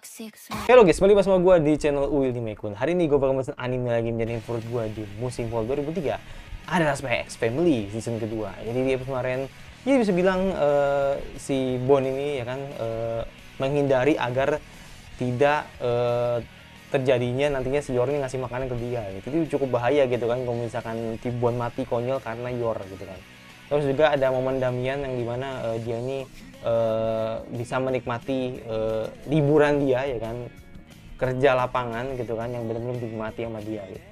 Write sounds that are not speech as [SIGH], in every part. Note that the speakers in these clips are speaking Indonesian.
Oke guys, balik sama gue di channel Willy Mekun Hari ini gue bakal pesan anime lagi menjadi favorit gue di musim fall 2003 Adalah sebagai X Family season kedua Jadi di episode kemarin, ya bisa bilang uh, si Bon ini ya kan uh, Menghindari agar tidak uh, terjadinya nantinya si Yor ini ngasih makanan ke dia gitu. Itu cukup bahaya gitu kan kalau misalkan si Bon mati konyol karena Yor gitu kan terus juga ada momen Damian yang dimana uh, dia ini uh, bisa menikmati uh, liburan dia ya kan kerja lapangan gitu kan yang benar-benar dinikmati sama dia gitu.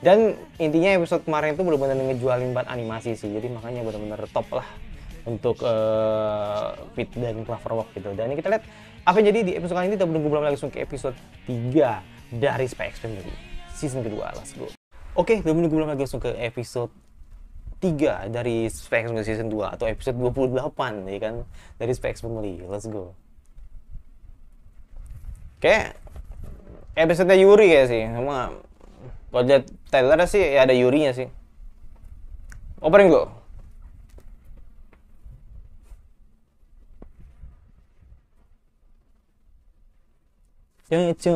dan intinya episode kemarin itu benar-benar ngejualin banget animasi sih jadi makanya benar-benar top lah untuk uh, Pit dan Cloverwork gitu dan ini kita lihat apa yang jadi di episode kali ini kita menunggu belum langsung ke episode 3 dari Spy Family season kedua let's go Oke, okay, belum menunggu belum lagi langsung ke episode 3 dari Specs Season 2 atau episode 28 ya kan dari Specs Family. Let's go. Oke. Okay. episode Yuri ya sih. Sama kalau lihat trailer sih ya ada Yurinya sih. Opening dulu. Don't you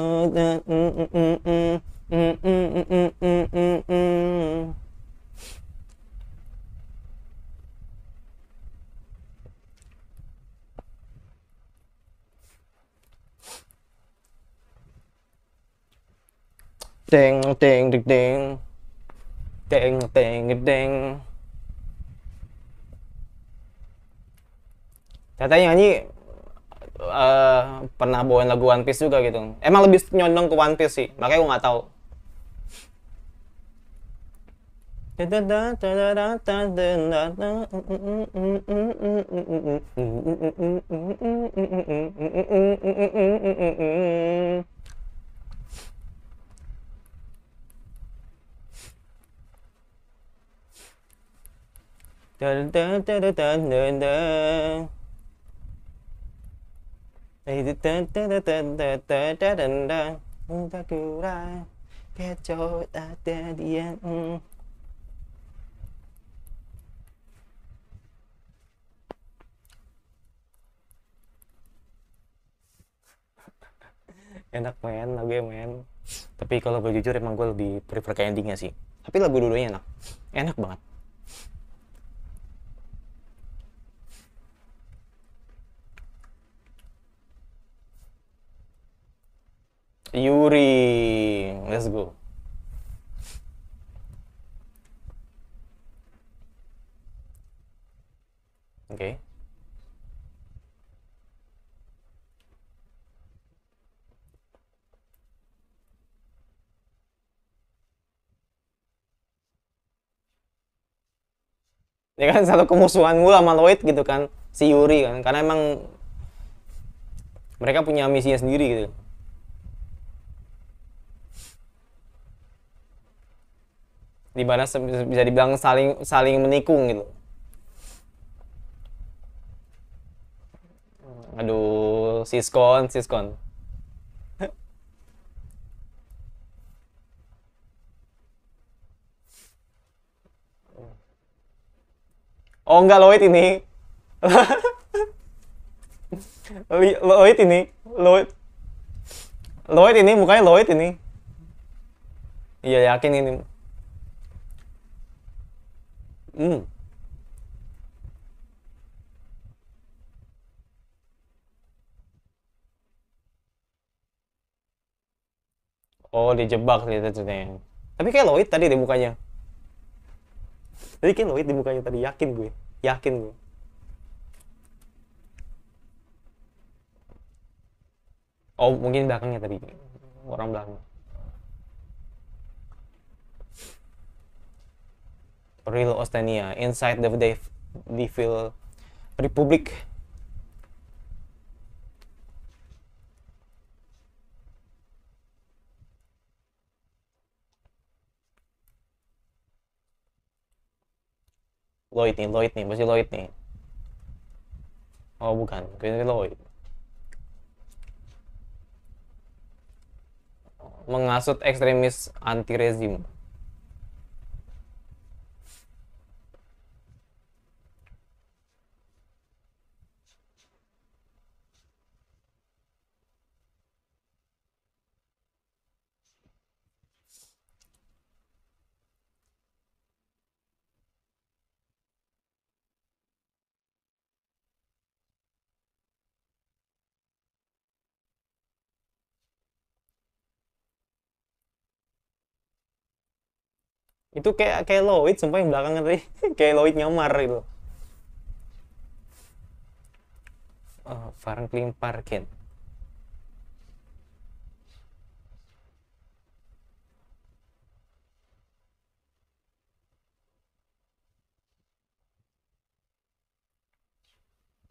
Ding ding ding ding. Ding ding ding. Katanya nyanyi uh, eh, pernah bawain lagu One Piece juga gitu. Emang lebih nyondong ke One Piece sih, makanya gue nggak tahu. Dun, dun, enak main lagu yang main tapi kalau gue jujur emang gue lebih prefer ke endingnya sih tapi lagu dua-duanya enak enak banget Yuri. Let's go. Oke. Okay. ya kan satu kemusuhan mula sama Lloyd gitu kan si Yuri kan karena emang mereka punya misinya sendiri gitu di mana bisa dibilang saling saling menikung gitu. Aduh, siskon, siskon. Oh enggak loit ini. [LAUGHS] loit ini, loit Lloyd ini mukanya loit ini. Iya yakin ini. Mm. Oh, dijebak nih ceritanya. Tapi kayak Lloyd tadi deh mukanya. Tadi kayak Lloyd di mukanya tadi, yakin gue. Yakin gue. Oh, mungkin belakangnya tadi. Orang belakang. Real Ostenia Inside the Dev Devil Republic. Lloyd nih, Lloyd nih, pasti Lloyd nih. Oh bukan, kayaknya Lloyd. Mengasut ekstremis anti rezim. itu kayak kayak Lloyd sumpah yang belakang tadi [LAUGHS] kayak Lloyd nyamar itu, oh, Franklin Parkin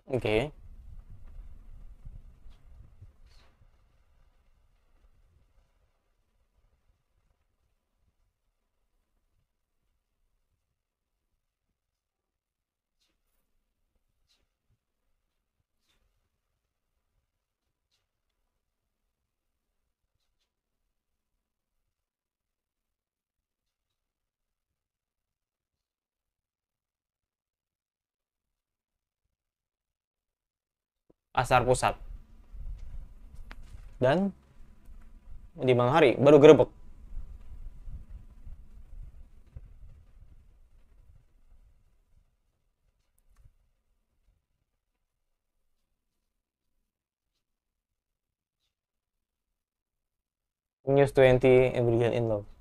Oke. Okay. pasar pusat. Dan di malam hari baru gerebek. News 20 Every Year in Love.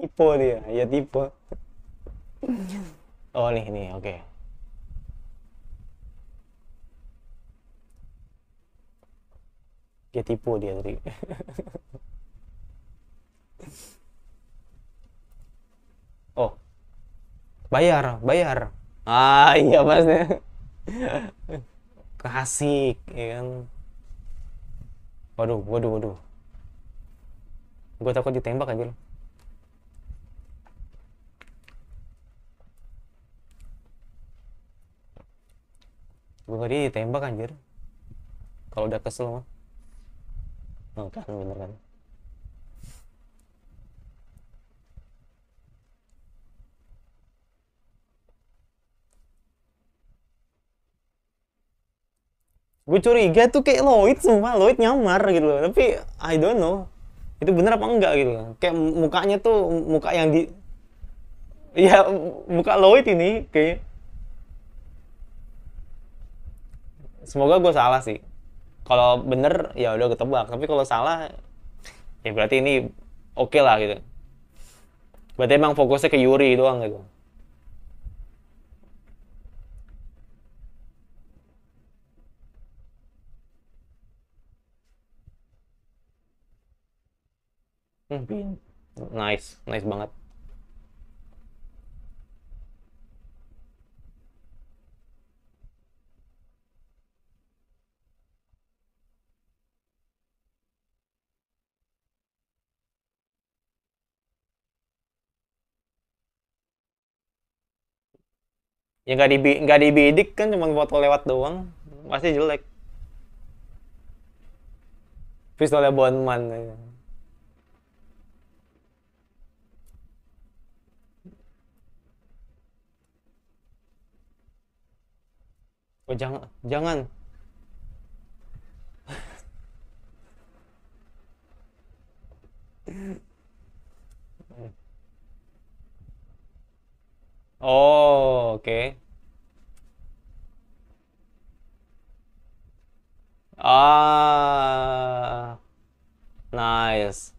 tipe dia ya tipe [LAUGHS] oh nih nih oke okay. dia tipu dia tadi [LAUGHS] oh bayar bayar ah iya masnya klasik ya kan waduh waduh waduh gue takut ditembak aja loh gue tadi ditembak anjir kalau udah kesel mah enggak kan bener kan gue curiga tuh kayak Lloyd semua Lloyd nyamar gitu loh tapi I don't know itu bener apa enggak gitu loh. kayak mukanya tuh muka yang di ya muka Lloyd ini kayak semoga gue salah sih kalau bener ya udah ketebak tapi kalau salah ya berarti ini oke okay lah gitu berarti emang fokusnya ke Yuri doang gitu Hmm, nice, nice banget. ya nggak dibi nggak dibidik kan cuma foto lewat doang pasti jelek pistolnya Bonman ya. Oh, jangan jangan [LAUGHS] Mm-hmm. Oh, oke. Okay. Ah. Nice.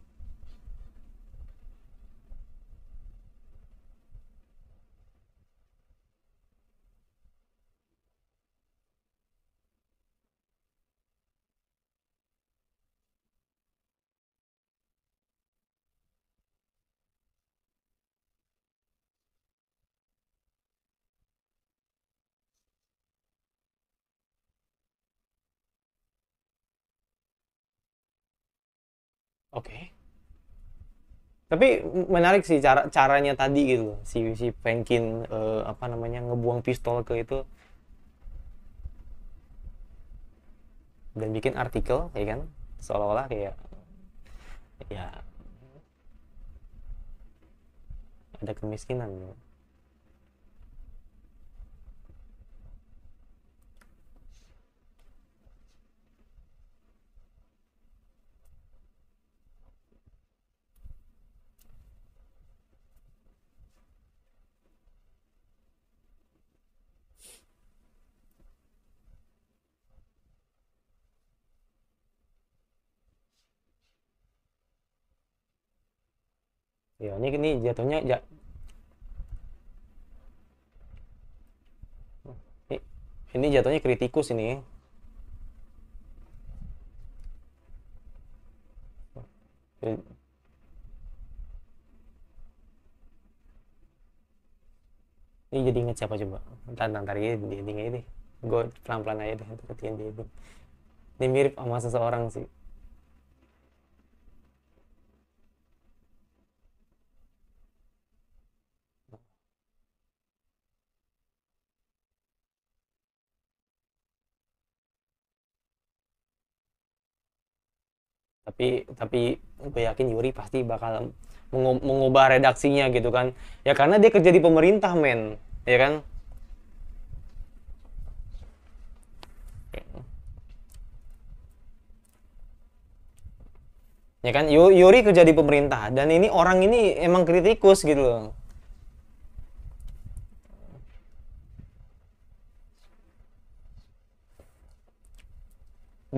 Oke. Okay. Tapi menarik sih cara caranya tadi gitu Si si Penkin uh, eh, apa namanya ngebuang pistol ke itu dan bikin artikel ya kan seolah-olah kayak ya ada kemiskinan gitu. ini ini jatuhnya ya. ini jatuhnya kritikus ini ini jadi inget siapa coba tantang tarik ini, di ini. gue pelan-pelan aja deh ketian dia ini mirip sama seseorang sih tapi tapi gue yakin Yuri pasti bakal mengubah redaksinya gitu kan ya karena dia kerja di pemerintah men ya kan ya kan Yuri kerja di pemerintah dan ini orang ini emang kritikus gitu loh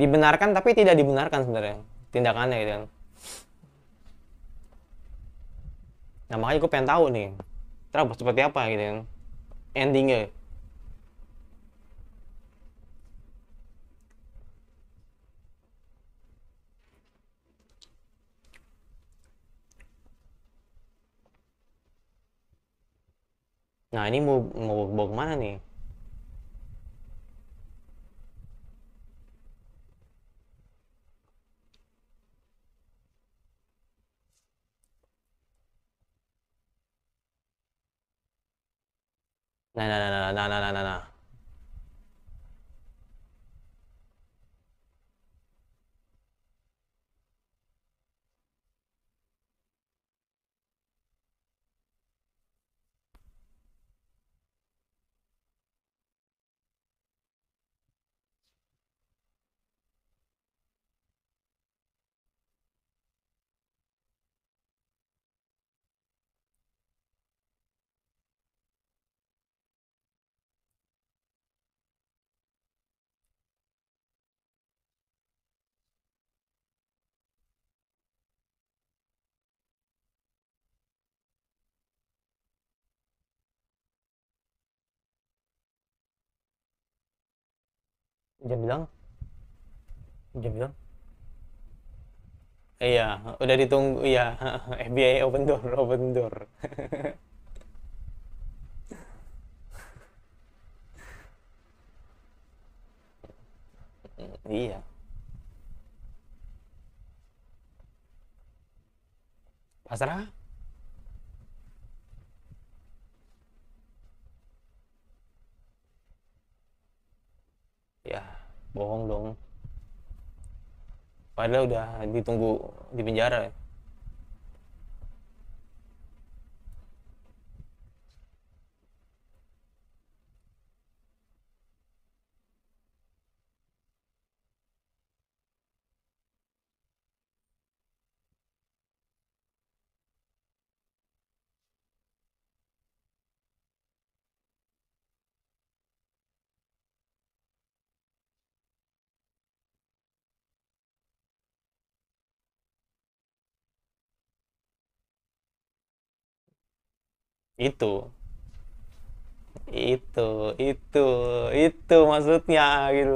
dibenarkan tapi tidak dibenarkan sebenarnya tindakannya gitu kan nah makanya gue pengen tahu nih terus seperti apa gitu kan endingnya Nah ini mau mau bawa kemana nih? 来来来来来来来来 n Dia bilang? Dia bilang? Iya, udah ditunggu ya. [LAUGHS] FBI open door, [LAUGHS] open door. [LAUGHS] iya. Pasrah? bohong dong padahal udah ditunggu di penjara ya itu itu itu itu maksudnya gitu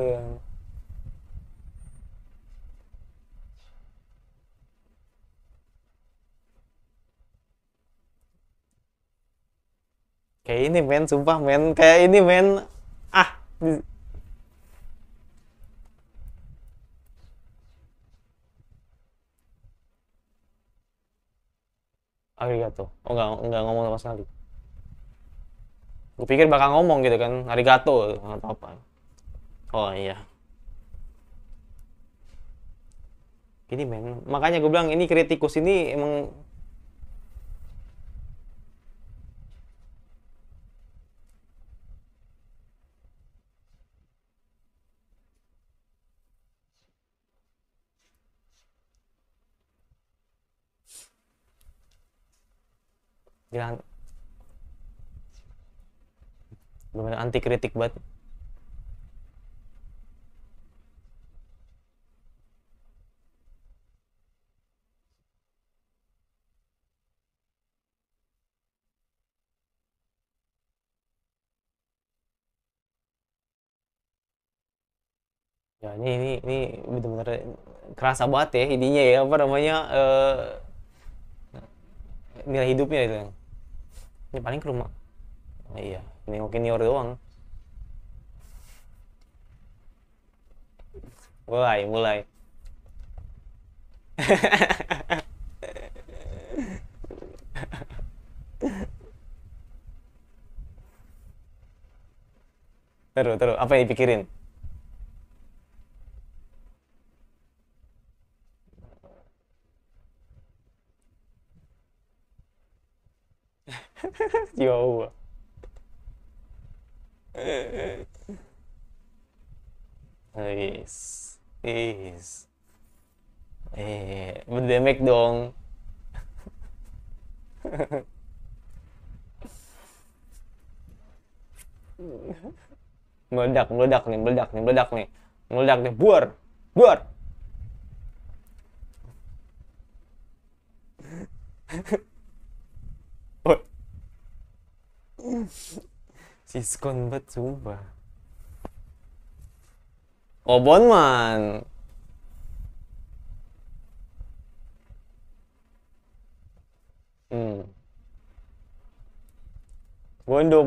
kayak ini men sumpah men kayak ini men ah Arigato. Oh enggak enggak ngomong sama sekali gue pikir bakal ngomong gitu kan arigato atau apa oh iya gini men makanya gue bilang ini kritikus ini emang bener anti kritik banget Ya, ini ini ini benar-benar kerasa banget ya ininya ya apa namanya uh, nilai hidupnya itu. Kan. Ini paling ke rumah. Oh, iya nengokin nior doang mulai mulai terus [LAUGHS] terus apa yang dipikirin [LAUGHS] jauh Is. Is. Eh, berdemek dong. meledak, meledak nih, meledak nih, meledak nih. Meledak nih, buar, buar. [LAUGHS] Siskon banget sumpah. 5번 mà ừ. Windows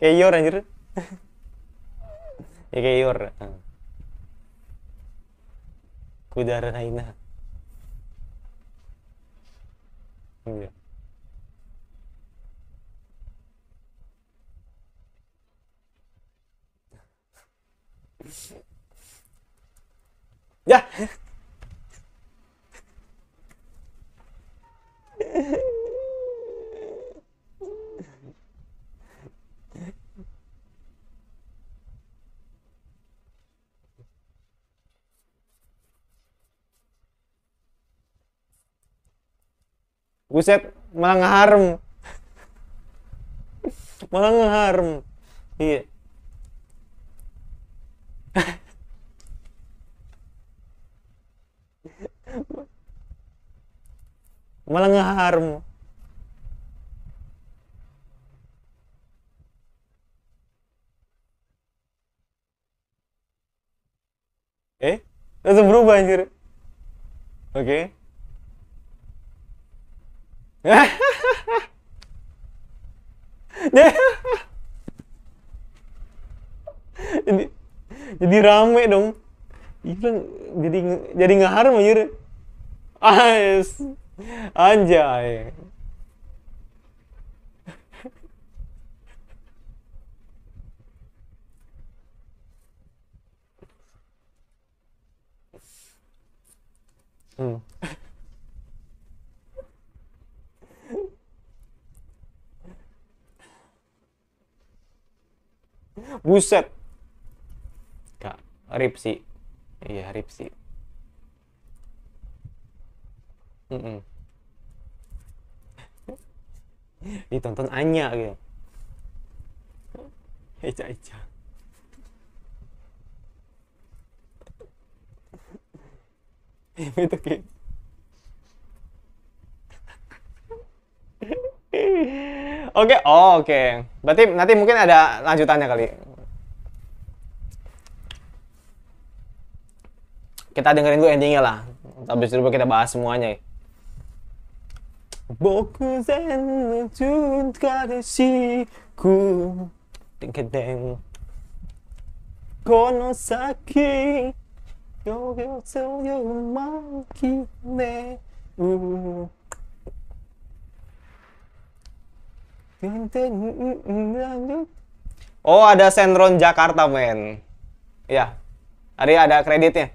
kayak yor anjir ya kayak yor, ah. kuda Raina iya. ya, ya Buset, malah ngeharem. malah ngeharem. Iya. malah ngeharem. Eh, langsung berubah anjir. Oke. Okay jadi [LAUGHS] jadi rame dong bilang jadi jadi ngahar harum anjir Ais. Anjay. [LAUGHS] Hmm. buset kak rip sih iya rip sih mm -mm. ditonton Anya gitu Eja Eja [LAUGHS] itu kayak [LAUGHS] Oke, okay. oh, oke. Okay. Berarti nanti mungkin ada lanjutannya kali. kita dengerin dulu endingnya lah habis itu kita bahas semuanya Boku ya. 僕全宇宙からしくでけでんこの先よよそよまきめう全然 lanjut Oh ada Senron Jakarta men Ya Tadi ada kreditnya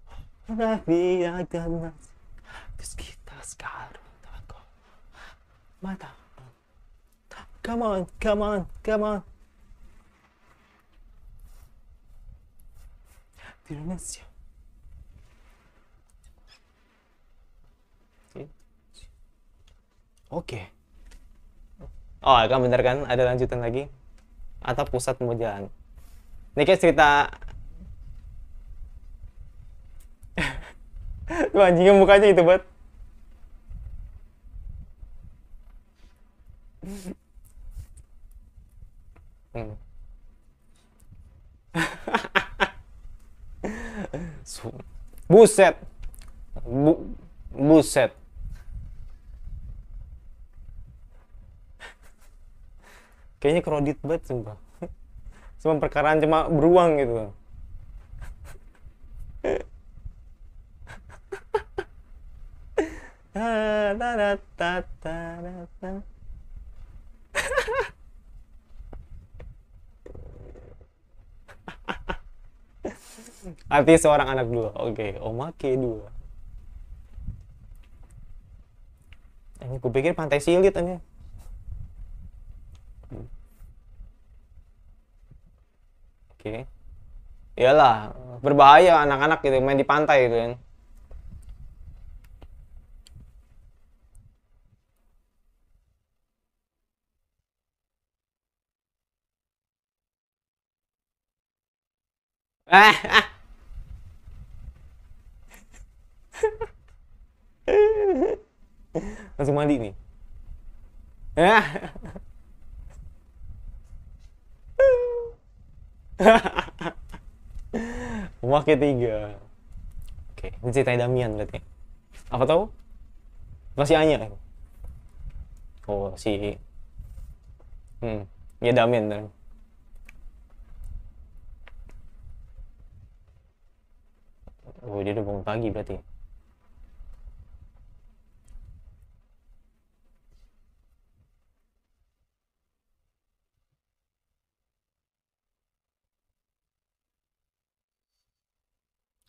tapi ada terus kita sekarang temanku mata come on come on come on di Oke. Okay. Oh, kan bener kan? Ada lanjutan lagi? Atap pusat jalan Ini kayak cerita Lu anjingnya mukanya itu buat. Hmm. Buset. Bu buset. Kayaknya kredit banget sumpah. Cuma perkaraan cuma beruang gitu. [LAUGHS] Arti seorang anak dua. Oke, okay. Omake dua. Ini kupikir pantai silit ini. Oke. Okay. Iyalah, berbahaya anak-anak gitu main di pantai gitu kan. Ya. [LAUGHS] Langsung mandi nih. [LAUGHS] Rumah ketiga. Oke, ini ceritanya Damian berarti. Apa tahu? Masih Anya. Kan? Oh, si. Hmm, ya Damian. Damian. Oh, dia udah bangun pagi berarti.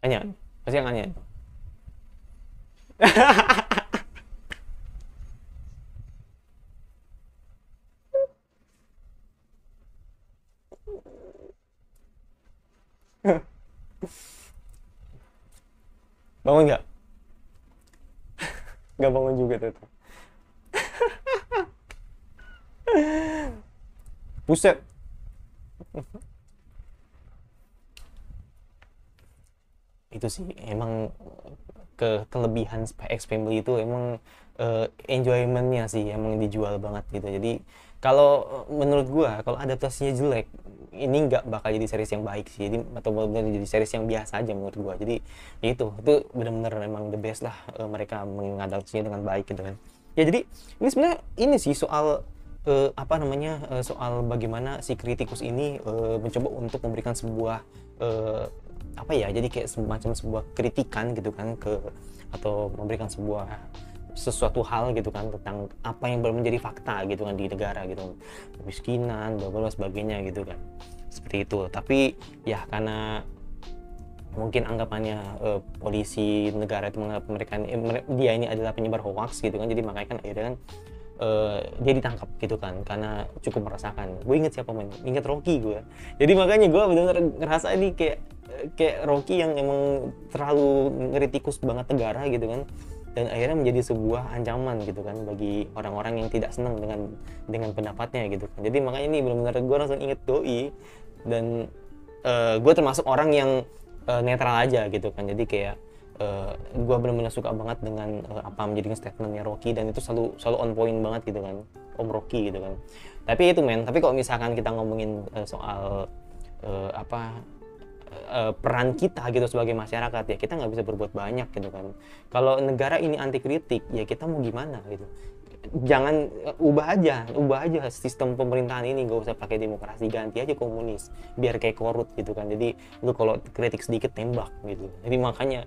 Anya, pasti yang Anya. [LAUGHS] Bangun nggak? Nggak bangun juga tuh. Buset. itu sih emang ke kelebihan X Family itu emang uh, enjoymentnya sih emang dijual banget gitu jadi kalau eh, menurut gua kalau adaptasinya jelek ini nggak bakal jadi series yang baik sih jadi atau benar jadi series yang biasa aja menurut gua jadi ya itu itu benar-benar emang the best lah uh, mereka mengadaptasinya dengan baik gitu kan ya jadi ini sebenarnya ini sih soal uh, apa namanya uh, soal bagaimana si kritikus ini uh, mencoba untuk memberikan sebuah uh, apa ya jadi kayak semacam sebuah kritikan gitu kan ke atau memberikan sebuah sesuatu hal gitu kan tentang apa yang belum menjadi fakta gitu kan di negara gitu kemiskinan bla sebagainya gitu kan seperti itu tapi ya karena mungkin anggapannya eh, polisi negara itu menganggap mereka eh, dia ini adalah penyebar hoax gitu kan jadi makanya kan akhirnya kan Uh, dia ditangkap gitu kan karena cukup merasakan gue inget siapa main inget Rocky gue jadi makanya gue benar-benar ngerasa ini kayak kayak Rocky yang emang terlalu ngeritikus banget negara gitu kan dan akhirnya menjadi sebuah ancaman gitu kan bagi orang-orang yang tidak senang dengan dengan pendapatnya gitu kan jadi makanya ini benar-benar gue langsung inget doi dan uh, eh, gue termasuk orang yang uh, netral aja gitu kan jadi kayak uh, eh, gue benar-benar suka banget dengan uh, apa menjadi statementnya Rocky dan itu selalu selalu on point banget gitu kan Om Rocky gitu kan tapi itu men tapi kalau misalkan kita ngomongin uh, soal uh, apa Eh, peran kita gitu sebagai masyarakat ya kita nggak bisa berbuat banyak gitu kan kalau negara ini anti kritik ya kita mau gimana gitu jangan eh, ubah aja ubah aja sistem pemerintahan ini nggak usah pakai demokrasi ganti aja komunis biar kayak korut gitu kan jadi lu kalau kritik sedikit tembak gitu jadi makanya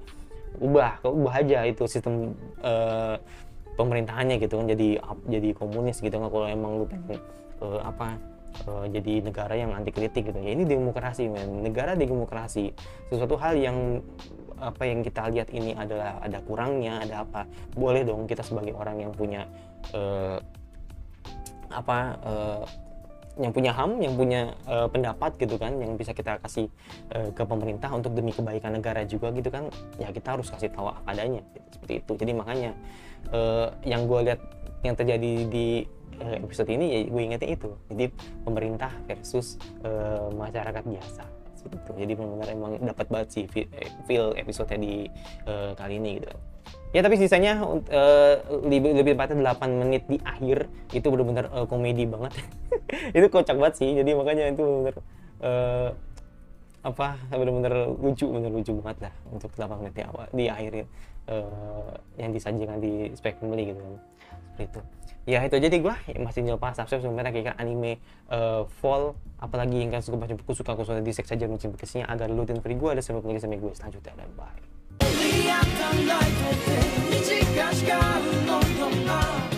ubah ubah aja itu sistem uh, pemerintahannya gitu kan jadi jadi komunis gitu kan kalau emang lu pengen uh, apa Eh, jadi negara yang anti kritik gitu ya ini demokrasi men negara demokrasi sesuatu hal yang apa yang kita lihat ini adalah ada kurangnya ada apa boleh dong kita sebagai orang yang punya uh, apa uh, yang punya ham yang punya uh, pendapat gitu kan yang bisa kita kasih uh, ke pemerintah untuk demi kebaikan negara juga gitu kan ya kita harus kasih tahu adanya gitu, seperti itu jadi makanya uh, yang gue lihat yang terjadi di Eh, episode ini ya gue ingetnya itu jadi pemerintah versus uh, masyarakat biasa seperti itu jadi benar-benar emang dapat banget sih feel eh, episode di uh, kali ini gitu ya tapi sisanya uh, lebih lebih tepatnya 8 menit di akhir itu benar-benar uh, komedi banget [LAUGHS] itu kocak banget sih jadi makanya itu benar uh, apa benar-benar lucu benar lucu banget lah untuk 8 menit di awal di akhir uh, yang disajikan di Spectrum gitu kan. seperti itu ya itu jadi gue masih pas subscribe sebenarnya kayak anime uh, fall apalagi yang kan suka baca buku suka aku sudah di seks aja musim kesini agar lu dan free gue ada sampai lagi sampai gue selanjutnya dan bye